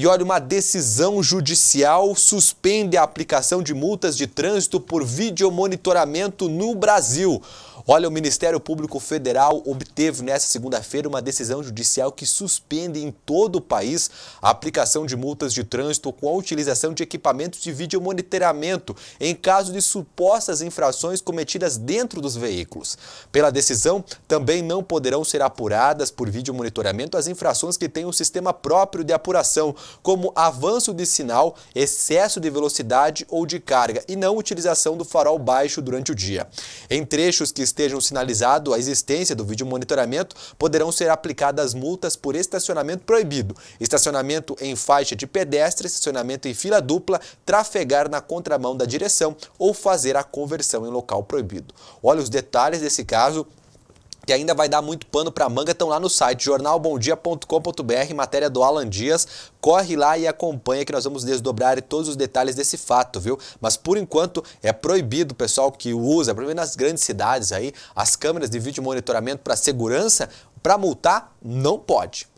E olha, uma decisão judicial suspende a aplicação de multas de trânsito por videomonitoramento no Brasil. Olha, o Ministério Público Federal obteve nesta segunda-feira uma decisão judicial que suspende em todo o país a aplicação de multas de trânsito com a utilização de equipamentos de videomonitoramento em caso de supostas infrações cometidas dentro dos veículos. Pela decisão, também não poderão ser apuradas por videomonitoramento as infrações que têm um sistema próprio de apuração, como avanço de sinal, excesso de velocidade ou de carga, e não utilização do farol baixo durante o dia. Em trechos que estejam sinalizado a existência do vídeo monitoramento, poderão ser aplicadas multas por estacionamento proibido, estacionamento em faixa de pedestre, estacionamento em fila dupla, trafegar na contramão da direção ou fazer a conversão em local proibido. Olha os detalhes desse caso que ainda vai dar muito pano para manga, estão lá no site jornalbondia.com.br, matéria do Alan Dias. Corre lá e acompanha que nós vamos desdobrar todos os detalhes desse fato, viu? Mas por enquanto é proibido o pessoal que usa, pelo menos nas grandes cidades aí, as câmeras de vídeo monitoramento para segurança, para multar não pode.